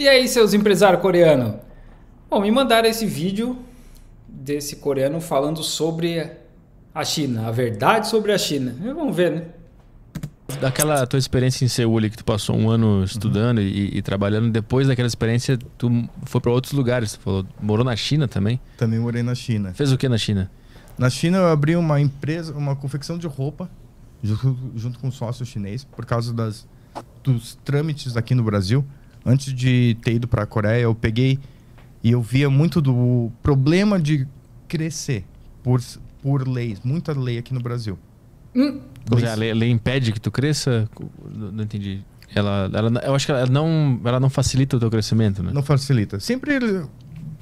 E aí, seus empresários coreanos? Bom, me mandaram esse vídeo desse coreano falando sobre a China, a verdade sobre a China. Vamos ver, né? Daquela tua experiência em Seul que tu passou um ano estudando uhum. e, e, trabalhando, depois daquela experiência tu foi para outros lugares, tu falou, morou na China também? Também morei na China. Fez o que na China? Na China eu abri uma empresa, uma confecção de roupa junto, junto com um sócio chinês por causa das, dos trâmites aqui no Brasil antes de ter ido para a Coreia, eu peguei e eu via muito do problema de crescer por, por leis, muita lei aqui no Brasil. Hum. seja, é, A, lei, a lei impede que tu cresça? Não entendi. Ela, ela, eu acho que ela não, ela não facilita o teu crescimento, né? Não facilita. Sempre,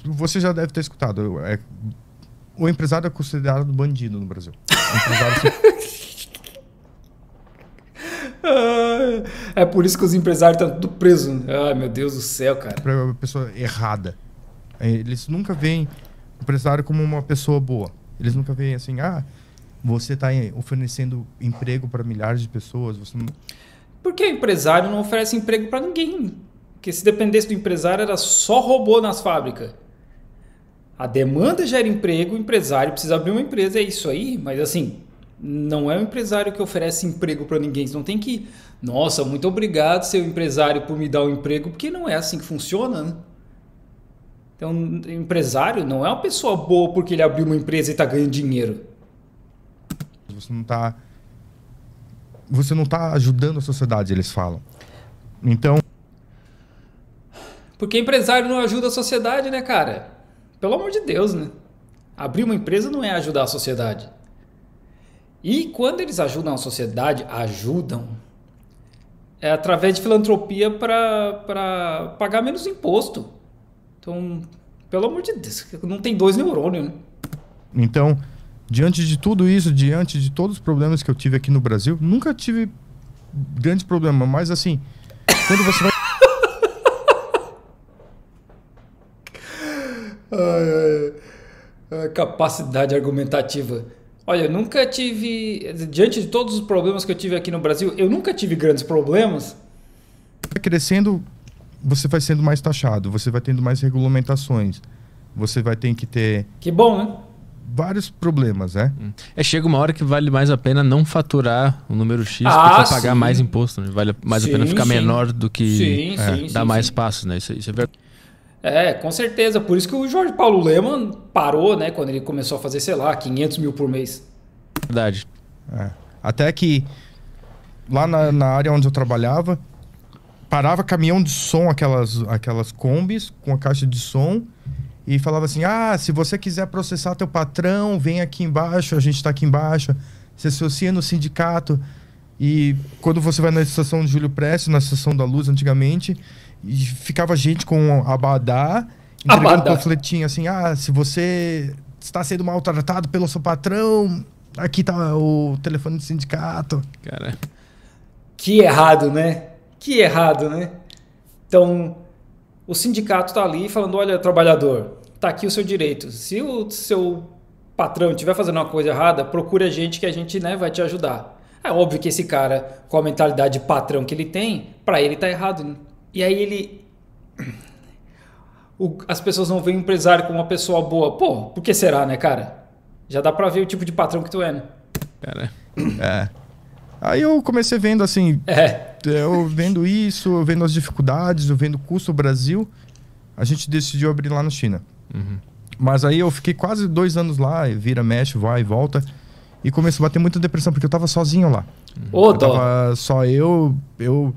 você já deve ter escutado, é, o empresário é considerado bandido no Brasil. O empresário... é por isso que os empresários estão tudo presos. Ai, meu Deus do céu, cara. Pra uma pessoa errada. É, eles nunca veem o empresário como uma pessoa boa. Eles nunca veem assim, ah, você está oferecendo emprego para milhares de pessoas. Você... Por que empresário não oferece emprego para ninguém? Porque se dependesse do empresário, era só robô nas fábricas. A demanda gera emprego, o empresário precisa abrir uma empresa, é isso aí, mas assim, não é um empresário que oferece emprego para ninguém. Você não tem que, nossa, muito obrigado, seu empresário, por me dar um emprego, porque não é assim que funciona. Né? Então, empresário não é uma pessoa boa porque ele abriu uma empresa e está ganhando dinheiro. Você não está você não está ajudando a sociedade, eles falam. Então, porque empresário não ajuda a sociedade, né, cara? Pelo amor de Deus, né? Abrir uma empresa não é ajudar a sociedade. E quando eles ajudam a sociedade, ajudam é através de filantropia para pagar menos imposto. Então, pelo amor de Deus, não tem dois neurônios, né? Então, diante de tudo isso, diante de todos os problemas que eu tive aqui no Brasil, nunca tive grandes problemas, mas assim, quando você vai. ai, ai, ai. Capacidade argumentativa. Olha, eu nunca tive. Diante de todos os problemas que eu tive aqui no Brasil, eu nunca tive grandes problemas. Crescendo, você vai sendo mais taxado, você vai tendo mais regulamentações, você vai ter que ter. Que bom, né? Vários problemas, né? Hum. É, chega uma hora que vale mais a pena não faturar o número X ah, para pagar mais imposto, né? Vale mais sim, a pena ficar sim. menor do que sim, é, dar mais passos, né? Isso, isso é verdade. É, com certeza. Por isso que o Jorge Paulo Leman parou, né? Quando ele começou a fazer, sei lá, 500 mil por mês. Verdade. É. Até que lá na, na, área onde eu trabalhava, parava caminhão de som, aquelas, aquelas combis com a caixa de som, e falava assim: ah, se você quiser processar teu patrão, vem aqui embaixo, a gente está aqui embaixo, se associa no sindicato. E quando você vai na estação de Júlio Prestes, na estação da Luz antigamente, e ficava gente com abadá, entregando abadá. panfletinho assim, ah, se você está sendo maltratado pelo seu patrão, aqui tá o telefone do sindicato. Cara. Que errado, né? Que errado, né? Então, o sindicato tá ali falando, olha, trabalhador, tá aqui o seu direito. Se o seu patrão estiver fazendo uma coisa errada, procure a gente que a gente né, vai te ajudar. É óbvio que esse cara, com a mentalidade de patrão que ele tem, para ele tá errado. Né? E aí ele. O, as pessoas não veem o empresário como uma pessoa boa. Pô, por que será, né, cara? Já dá pra ver o tipo de patrão que tu é, né? é. Aí eu comecei vendo assim. É. Eu vendo isso, eu vendo as dificuldades, eu vendo o custo do Brasil. A gente decidiu abrir lá na China. Uhum. Mas aí eu fiquei quase dois anos lá, vira, mexe, vai e volta. E começou a bater muita depressão, porque eu tava sozinho lá. Ô, eu tava só eu, eu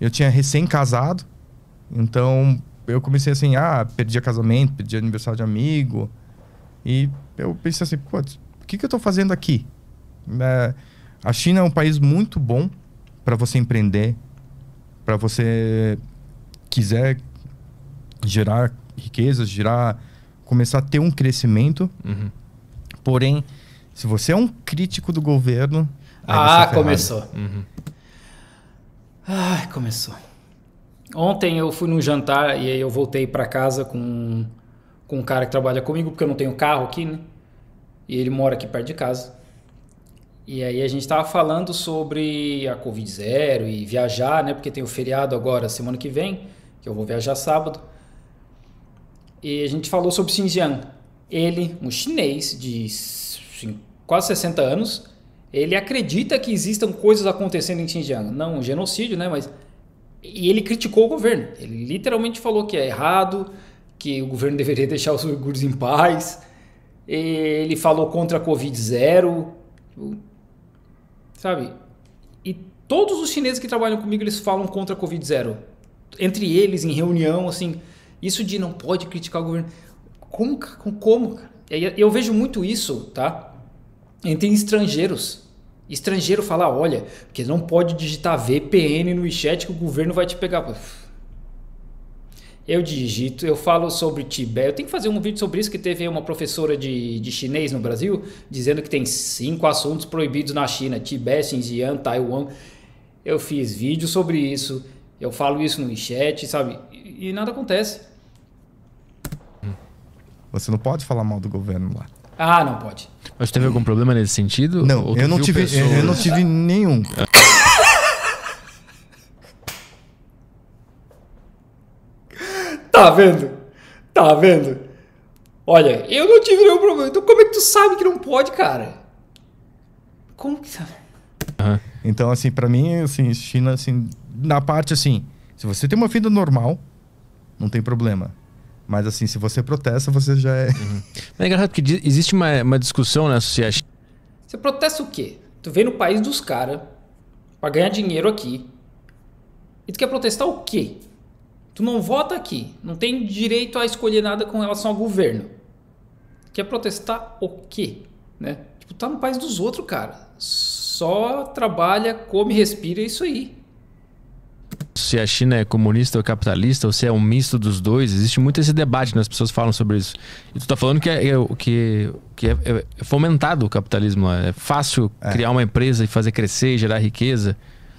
eu tinha recém-casado, então eu comecei assim, ah, perdi casamento, perdi aniversário de amigo. E eu pensei assim, pô, o que, que eu tô fazendo aqui? É, a China é um país muito bom para você empreender, para você quiser gerar riquezas, gerar, começar a ter um crescimento. Uhum. Porém, se você é um crítico do governo... Ah, tá começou. Uhum. Ai, começou. Ontem eu fui num jantar e aí eu voltei para casa com, com um cara que trabalha comigo, porque eu não tenho carro aqui, né? E ele mora aqui perto de casa. E aí a gente estava falando sobre a Covid zero e viajar, né? Porque tem o feriado agora, semana que vem, que eu vou viajar sábado. E a gente falou sobre Xinjiang. Ele, um chinês de quase 60 anos, ele acredita que existam coisas acontecendo em Xinjiang. Não um genocídio, né? Mas. E ele criticou o governo. Ele literalmente falou que é errado, que o governo deveria deixar os uigures em paz. Ele falou contra a Covid zero. Sabe? E todos os chineses que trabalham comigo, eles falam contra a Covid zero. Entre eles, em reunião, assim. Isso de não pode criticar o governo. Como, como, como? Eu vejo muito isso, tá? entre estrangeiros. Estrangeiro falar, olha, porque não pode digitar VPN no WeChat que o governo vai te pegar. Eu digito, eu falo sobre Tibete. Eu tenho que fazer um vídeo sobre isso que teve uma professora de, de chinês no Brasil dizendo que tem cinco assuntos proibidos na China: Tibete, Xinjiang, Taiwan. Eu fiz vídeo sobre isso. Eu falo isso no WeChat, sabe? E, e nada acontece. Hum. Você não pode falar mal do governo lá. Ah, não pode. Mas teve algum problema nesse sentido? Não, Ou eu não, tive, pessoas? eu não tive nenhum. tá vendo? Tá vendo? Olha, eu não tive nenhum problema. Então como é que tu sabe que não pode, cara? Como que sabe? Uhum. Então, assim, para mim, assim, China, assim, na parte assim, se você tem uma vida normal, não tem problema. Mas assim, se você protesta, você já é. Uhum. É engraçado porque existe uma, uma discussão né sociedade. Você protesta o quê? Tu vem no país dos caras pra ganhar dinheiro aqui. E tu quer protestar o quê? Tu não vota aqui, não tem direito a escolher nada com relação ao governo. Tu quer protestar o quê? Né? Tipo, tá no país dos outros, cara. Só trabalha, come, respira, é isso aí se a China é comunista ou capitalista, ou se é um misto dos dois. Existe muito esse debate, né? as pessoas falam sobre isso. E tu tá falando que é, é que, que é, é, fomentado o capitalismo É fácil é. criar uma empresa e fazer crescer e gerar riqueza.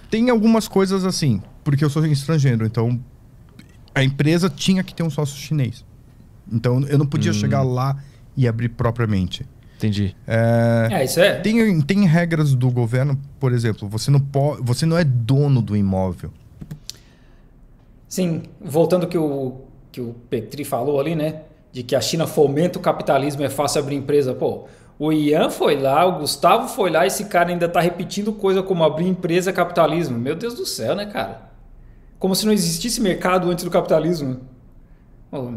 Tem algumas coisas assim, porque eu sou estrangeiro, então a empresa tinha que ter um sócio chinês. Então eu não podia hum. chegar lá e abrir propriamente. Entendi. É, é, isso é. Tem, tem regras do governo, por exemplo, você não, pode, você não é dono do imóvel. Sim, voltando que o que o Petri falou ali, né, de que a China fomenta o capitalismo, é fácil abrir empresa, pô. O Ian foi lá, o Gustavo foi lá, esse cara ainda tá repetindo coisa como abrir empresa é capitalismo. Meu Deus do céu, né, cara? Como se não existisse mercado antes do capitalismo. Pô,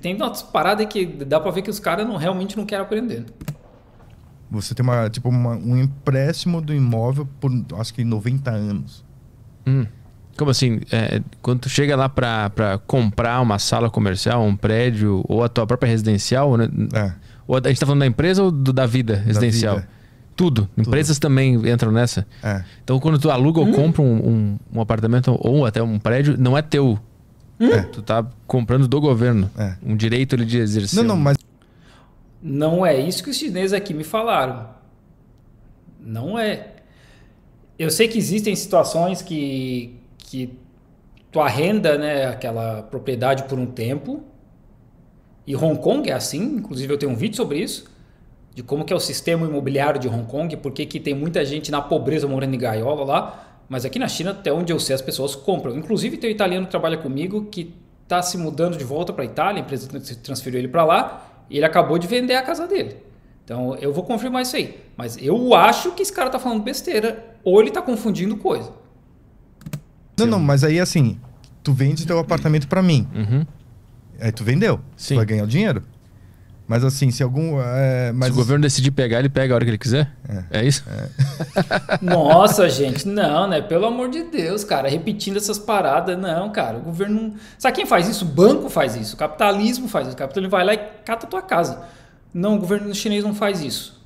tem umas paradas que dá para ver que os caras não, realmente não querem aprender. Você tem uma, tipo, uma, um empréstimo do imóvel por acho que 90 anos. Hum. Como assim? É, quando tu chega lá para comprar uma sala comercial, um prédio, ou a tua própria residencial, né? é. ou a, a gente tá falando da empresa ou do, da vida residencial? Da vida. Tudo. Tudo. Empresas também entram nessa. É. Então, quando tu aluga hum. ou compra um, um, um, apartamento ou até um prédio, não é teu. Hum. É. Tu tá comprando do governo. É. Um direito ele de exercer. Não, não, mas... Não é isso que os chineses aqui me falaram. Não é. Eu sei que existem situações que, que tu arrenda né, aquela propriedade por um tempo. E Hong Kong é assim, inclusive eu tenho um vídeo sobre isso, de como que é o sistema imobiliário de Hong Kong, porque que tem muita gente na pobreza morando em gaiola lá, mas aqui na China, até onde eu sei, as pessoas compram. Inclusive tem um italiano que trabalha comigo que está se mudando de volta para a Itália, a empresa transferiu ele para lá, e ele acabou de vender a casa dele. Então eu vou confirmar isso aí. Mas eu acho que esse cara está falando besteira, ou ele está confundindo coisa. Não, não, mas aí assim, tu vende teu apartamento para mim. Uhum. Aí tu vendeu. Sim. Tu vai ganhar o dinheiro. Mas assim, se algum. É, mas... Se o governo decidir pegar, ele pega a hora que ele quiser? É, é isso? É. Nossa, gente, não, né? Pelo amor de Deus, cara. Repetindo essas paradas, não, cara. O governo. Sabe quem faz isso? O banco faz isso. O capitalismo faz isso. O capitalismo vai lá e cata a tua casa. Não, o governo chinês não faz isso.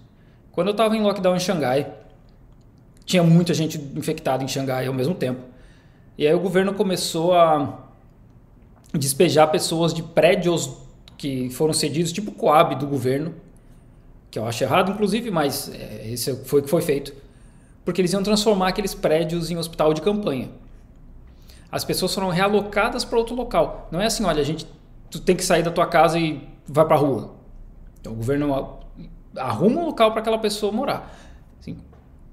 Quando eu tava em lockdown em Xangai, tinha muita gente infectada em Xangai ao mesmo tempo. E aí o governo começou a despejar pessoas de prédios que foram cedidos, tipo Coab do governo, que eu acho errado, inclusive, mas é, esse foi o que foi feito, porque eles iam transformar aqueles prédios em hospital de campanha. As pessoas foram realocadas para outro local. Não é assim, olha, a gente tu tem que sair da tua casa e vai para a rua. Então, o governo arruma um local para aquela pessoa morar.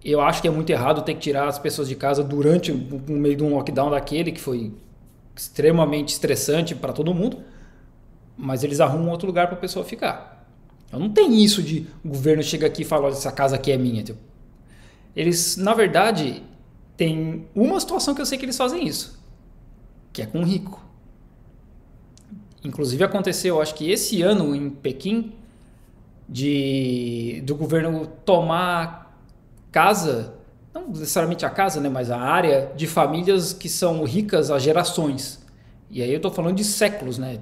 Eu acho que é muito errado ter que tirar as pessoas de casa durante no meio de um lockdown daquele que foi extremamente estressante para todo mundo, mas eles arrumam outro lugar para a pessoa ficar. Então não tem isso de o governo chega aqui e fala, essa casa aqui é minha. Eles, na verdade, tem uma situação que eu sei que eles fazem isso, que é com rico. Inclusive aconteceu, acho que esse ano em Pequim, de do governo tomar casa, não necessariamente a casa, né, mas a área de famílias que são ricas há gerações. E aí eu estou falando de séculos, né?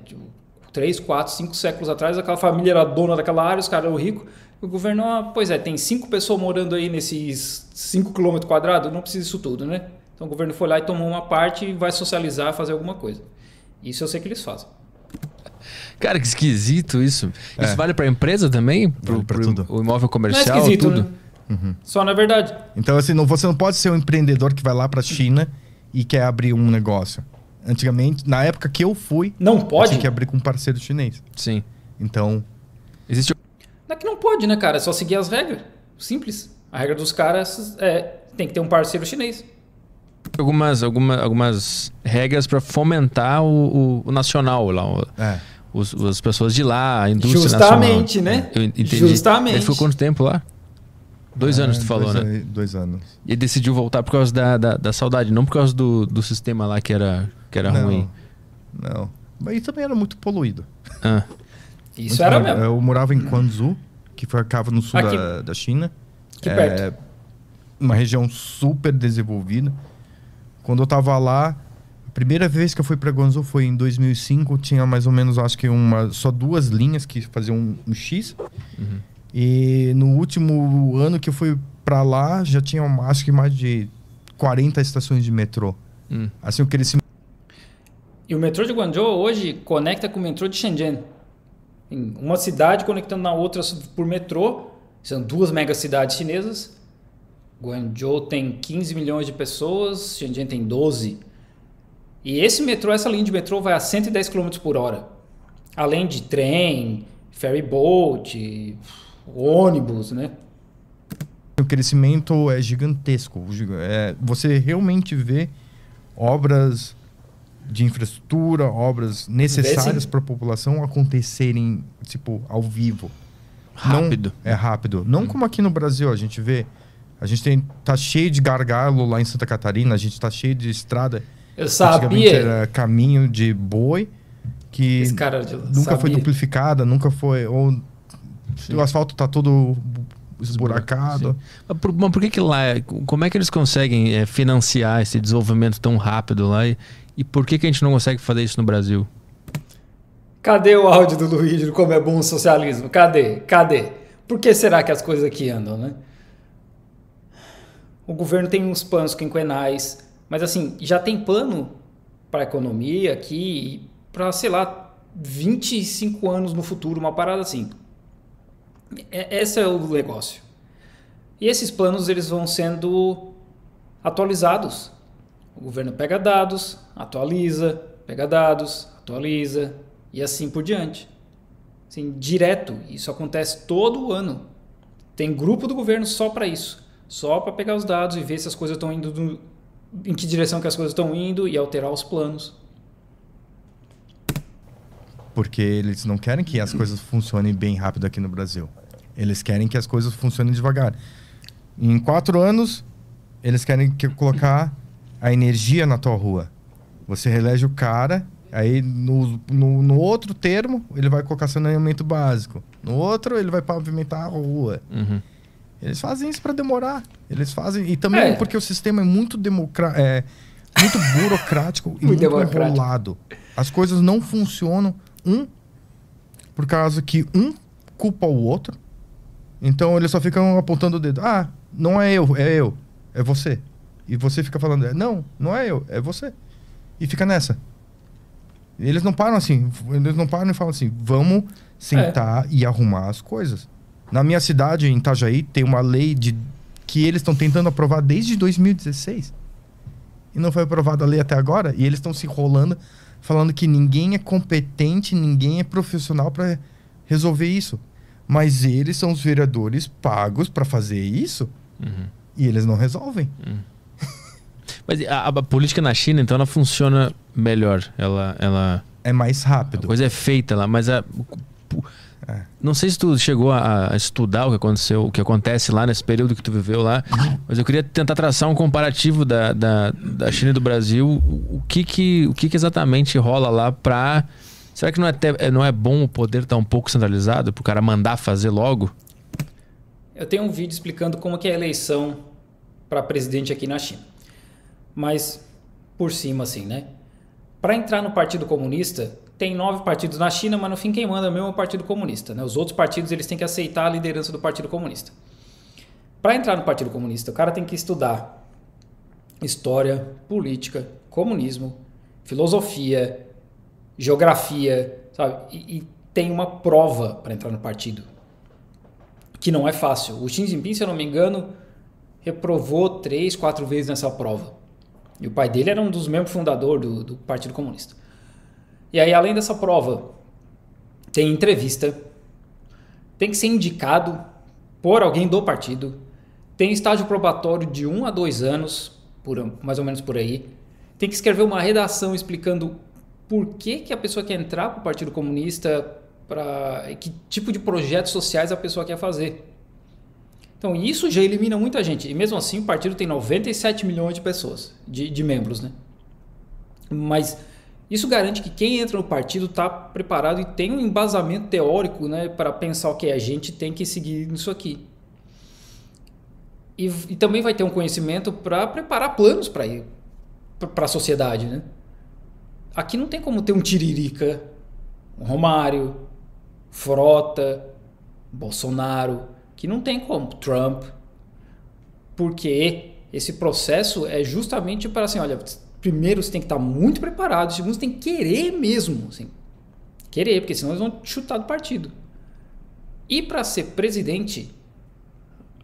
três, quatro, cinco séculos atrás, aquela família era dona daquela área, os caras eram ricos. O governo, ah, pois é, tem cinco pessoas morando aí nesses cinco quilômetros quadrados, não precisa disso tudo, né? Então o governo foi lá e tomou uma parte e vai socializar, fazer alguma coisa. Isso eu sei que eles fazem. Cara, que esquisito isso. É. Isso vale para empresa também? Para tudo. O imóvel é comercial, é tudo? Né? Uhum. Só na verdade. Então, assim, não, você não pode ser um empreendedor que vai lá para a China e quer abrir um negócio. Antigamente, na época que eu fui, não pode. Tinha que abrir com um parceiro chinês. Sim. Então, existe. Não é que não pode, né, cara? É só seguir as regras. Simples. A regra dos caras é tem que ter um parceiro chinês. Algumas, algumas algumas regras para fomentar o, o, o, nacional lá. O... É. Os, as pessoas de lá, a indústria Justamente, nacional. né? Eu entendi. Justamente. Ele ficou quanto tempo lá? Dois é, anos tu falou, dois, né? Dois anos. E decidiu voltar por causa da, da, da, saudade, não por causa do, do sistema lá que era, que era não, ruim. Não. Mas também era muito poluído. Ah. Isso era poluído. mesmo. Eu morava em Guangzhou, que ficava no sul da, da China. Que é, perto. Uma região super desenvolvida. Quando eu tava lá, a primeira vez que eu fui para Guangzhou foi em 2005. Tinha mais ou menos, acho que uma, só duas linhas que faziam um, um X. Uhum. E no último ano que eu fui para lá, já tinha acho que mais de 40 estações de metrô. Hum. Assim, o crescimento. E o metrô de Guangzhou hoje conecta com o metrô de Shenzhen. Uma cidade conectando na outra por metrô. São duas megacidades chinesas. Guangzhou tem 15 milhões de pessoas, Shenzhen tem 12. E esse metrô, essa linha de metrô vai a 110 km por hora. Além de trem, ferry boat, ônibus, né? O crescimento é gigantesco. É, você realmente vê obras de infraestrutura, obras necessárias para a população acontecerem tipo ao vivo. Rápido. Não, é rápido. Não hum. como aqui no Brasil a gente vê, a gente tem tá cheio de gargalo lá em Santa Catarina, a gente tá cheio de estrada. Eu sabia. Era caminho de boi que nunca sabia. foi duplificada, nunca foi ou Sim. O asfalto tá todo esburacado. Mas por, mas por, que, que lá? É, como é que eles conseguem é, financiar esse desenvolvimento tão rápido lá? E, e por que, que a gente não consegue fazer isso no Brasil? Cadê o áudio do Luiz de como é bom o socialismo? Cadê? Cadê? Por que será que as coisas aqui andam, né? O governo tem uns planos quinquenais, mas assim, já tem plano para a economia aqui para, sei lá, 25 anos no futuro, uma parada assim. É, esse é o negócio. E esses planos eles vão sendo atualizados. O governo pega dados, atualiza, pega dados, atualiza e assim por diante. Assim, direto, isso acontece todo ano. Tem grupo do governo só para isso, só para pegar os dados e ver se as coisas estão indo do, em que direção que as coisas estão indo e alterar os planos. Porque eles não querem que as coisas funcionem bem rápido aqui no Brasil. Eles querem que as coisas funcionem devagar. Em quatro anos, eles querem que colocar a energia na tua rua. Você reelege o cara, aí no, no, no, outro termo, ele vai colocar saneamento básico. No outro, ele vai pavimentar a rua. Uhum. Eles fazem isso para demorar. Eles fazem. E também é. porque o sistema é muito democrático. É, muito burocrático e muito, muito enrolado. As coisas não funcionam um por causa que um culpa o outro então eles só ficam apontando o dedo. Ah, não é eu, é eu, é você. E você fica falando, é, não, não é eu, é você. E fica nessa. Eles não param assim, eles não param e falam assim, vamos sentar é. e arrumar as coisas. Na minha cidade, em Itajaí, tem uma lei de que eles estão tentando aprovar desde 2016. E não foi aprovada a lei até agora, e eles estão se enrolando, falando que ninguém é competente, ninguém é profissional para resolver isso. Mas eles são os vereadores pagos para fazer isso uhum. e eles não resolvem. Uhum. Mas a, a, política na China, então, ela funciona melhor. Ela, ela... É mais rápido. A coisa é feita lá, mas a... É. Não sei se tu chegou a, a, estudar o que aconteceu, o que acontece lá nesse período que tu viveu lá, mas eu queria tentar traçar um comparativo da, da, da China e do Brasil. O que que, o que que exatamente rola lá para Será que não é, é, não é bom o poder estar tá um pouco centralizado para o cara mandar fazer logo? Eu tenho um vídeo explicando como que é a eleição para presidente aqui na China. Mas por cima assim, né? Para entrar no Partido Comunista, tem nove partidos na China, mas no fim quem manda é o Partido Comunista. Né? Os outros partidos eles têm que aceitar a liderança do Partido Comunista. Para entrar no Partido Comunista, o cara tem que estudar história, política, comunismo, filosofia, geografia, sabe? E, e tem uma prova para entrar no partido, que não é fácil. O Xi Jinping, se eu não me engano, reprovou três, quatro vezes nessa prova. E o pai dele era um dos membros fundadores do, do Partido Comunista. E aí, além dessa prova, tem entrevista, tem que ser indicado por alguém do partido, tem estágio probatório de um a dois anos, por, mais ou menos por aí, tem que escrever uma redação explicando por que, que a pessoa quer entrar para o Partido Comunista, para que tipo de projetos sociais a pessoa quer fazer. Então isso já elimina muita gente. E mesmo assim o partido tem 97 milhões de pessoas, de, de membros, né? Mas isso garante que quem entra no partido está preparado e tem um embasamento teórico né, para pensar o que é. a gente tem que seguir nisso aqui. E, e também vai ter um conhecimento para preparar planos para a sociedade, né? aqui não tem como ter um Tiririca, um Romário, Frota, Bolsonaro, que não tem como, Trump, porque esse processo é justamente para assim, olha, primeiro você tem que estar muito preparado, segundo você tem que querer mesmo, assim, querer, porque senão eles vão te chutar do partido. E para ser presidente,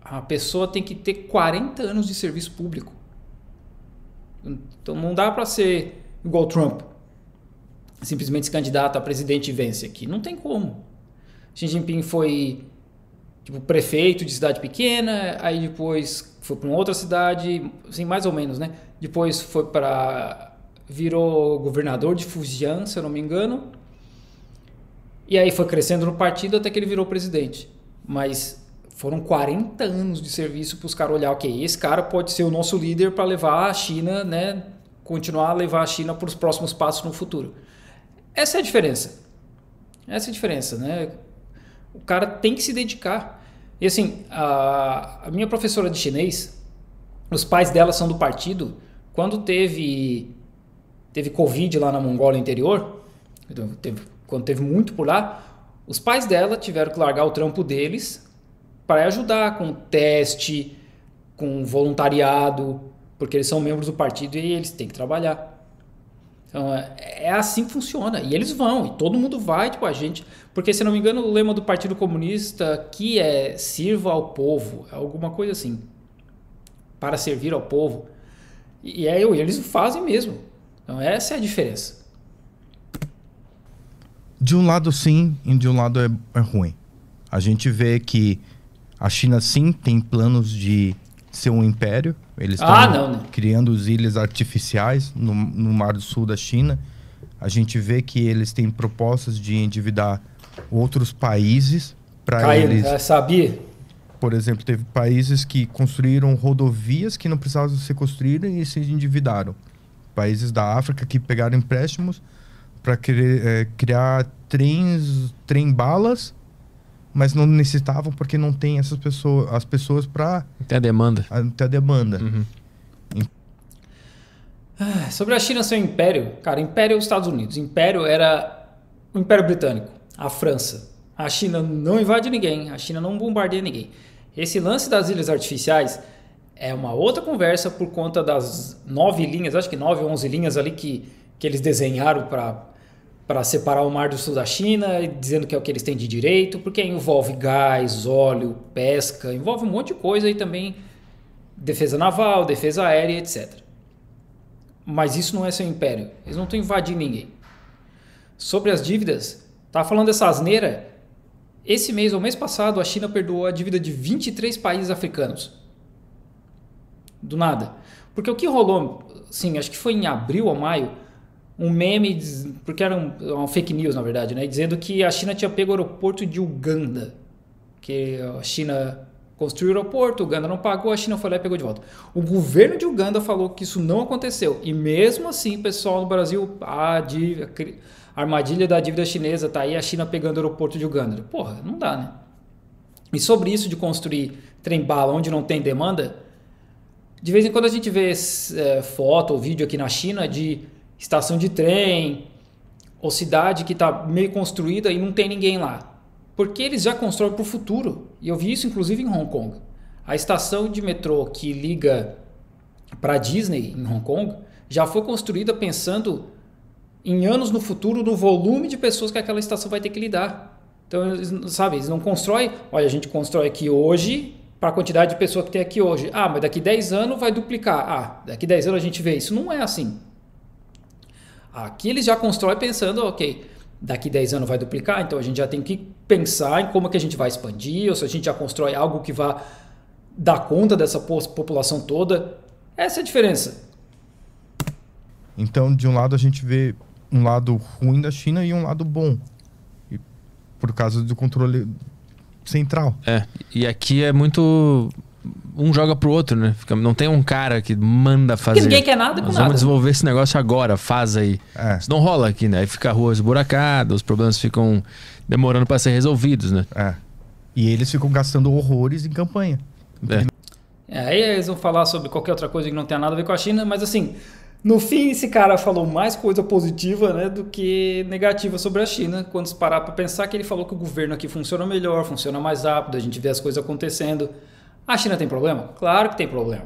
a pessoa tem que ter 40 anos de serviço público. Então não dá para ser igual Trump, simplesmente se candidata a presidente e vence aqui. Não tem como. Xi Jinping foi tipo, prefeito de cidade pequena, aí depois foi para outra cidade, assim, mais ou menos, né? Depois foi para. virou governador de Fujian, se eu não me engano. E aí foi crescendo no partido até que ele virou presidente. Mas foram 40 anos de serviço para os caras olhar, ok, esse cara pode ser o nosso líder para levar a China, né? Continuar a levar a China para os próximos passos no futuro. Essa é a diferença. Essa é a diferença, né? O cara tem que se dedicar. E assim, a, a minha professora de chinês, os pais dela são do partido. Quando teve teve Covid lá na Mongólia interior, então teve, quando teve muito por lá, os pais dela tiveram que largar o trampo deles para ajudar com teste, com voluntariado, porque eles são membros do partido e eles têm que trabalhar. Então, é, é assim que funciona. E eles vão, e todo mundo vai, tipo, a gente. Porque, se não me engano, o lema do Partido Comunista que é sirva ao povo, é alguma coisa assim. Para servir ao povo. E é eu, eles fazem mesmo. Então, essa é a diferença. De um lado, sim, e de um lado é, é ruim. A gente vê que a China, sim, tem planos de ser um império eles estão ah, né? criando os ilhas artificiais no, no Mar do Sul da China. A gente vê que eles têm propostas de endividar outros países para né? eles. É, sabia? Por exemplo, teve países que construíram rodovias que não precisavam ser construídas e se endividaram. Países da África que pegaram empréstimos para é, eh, criar trens, trem-balas mas não necessitavam porque não tem essas pessoas, as pessoas para ter a demanda. A, ter a demanda. Uhum. Ah, sobre a China ser um império, cara, império é os Estados Unidos, império era o Império Britânico, a França. A China não invade ninguém, a China não bombardeia ninguém. Esse lance das ilhas artificiais é uma outra conversa por conta das nove linhas, acho que nove ou onze linhas ali que, que eles desenharam para para separar o Mar do Sul da China, dizendo que é o que eles têm de direito, porque envolve gás, óleo, pesca, envolve um monte de coisa e também defesa naval, defesa aérea, etc. Mas isso não é seu império. Eles não estão invadindo ninguém. Sobre as dívidas, tá falando essa asneira? Esse mês ou mês passado, a China perdoou a dívida de 23 países africanos. Do nada. Porque o que rolou, sim, acho que foi em abril ou maio, um meme, porque era um, um, fake news na verdade, né? Dizendo que a China tinha pego o aeroporto de Uganda. Que a China construiu o aeroporto, Uganda não pagou, a China foi lá e pegou de volta. O governo de Uganda falou que isso não aconteceu. E mesmo assim, pessoal no Brasil, a, ah, dívida, a armadilha da dívida chinesa tá aí, a China pegando o aeroporto de Uganda. Porra, não dá, né? E sobre isso de construir trem-bala onde não tem demanda, de vez em quando a gente vê é, foto ou vídeo aqui na China de estação de trem ou cidade que está meio construída e não tem ninguém lá. Porque eles já constroem para o futuro. E eu vi isso inclusive em Hong Kong. A estação de metrô que liga para Disney em Hong Kong já foi construída pensando em anos no futuro no volume de pessoas que aquela estação vai ter que lidar. Então, sabe, eles não constroem, olha, a gente constrói aqui hoje para a quantidade de pessoas que tem aqui hoje. Ah, mas daqui 10 anos vai duplicar. Ah, daqui 10 anos a gente vê isso. Não é assim. Aqui eles já constroem pensando, ok, daqui 10 anos vai duplicar, então a gente já tem que pensar em como é que a gente vai expandir, ou se a gente já constrói algo que vá dar conta dessa população toda. Essa é a diferença. Então, de um lado a gente vê um lado ruim da China e um lado bom. E por causa do controle central. É, e aqui é muito um joga pro outro, né? não tem um cara que manda fazer. Porque ninguém quer nada com Nós nada. Vamos desenvolver esse negócio agora, faz aí. É. Isso não rola aqui, né? Aí fica a rua esburacada, os problemas ficam demorando para ser resolvidos, né? É. E eles ficam gastando horrores em campanha. É. é. Aí eles vão falar sobre qualquer outra coisa que não tenha nada a ver com a China, mas assim, no fim esse cara falou mais coisa positiva né, do que negativa sobre a China. Quando se parar para pensar que ele falou que o governo aqui funciona melhor, funciona mais rápido, a gente vê as coisas acontecendo. A China tem problema? Claro que tem problema.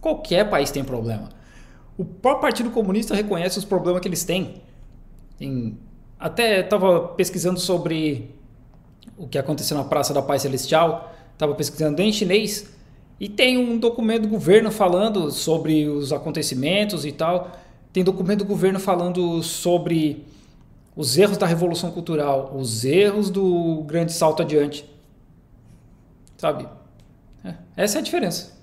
Qualquer país tem problema. O próprio Partido Comunista reconhece os problemas que eles têm. Até estava pesquisando sobre o que aconteceu na Praça da Paz Celestial, estava pesquisando em chinês e tem um documento do governo falando sobre os acontecimentos e tal. Tem documento do governo falando sobre os erros da Revolução Cultural, os erros do Grande Salto Adiante. Sabe? Essa é a diferença.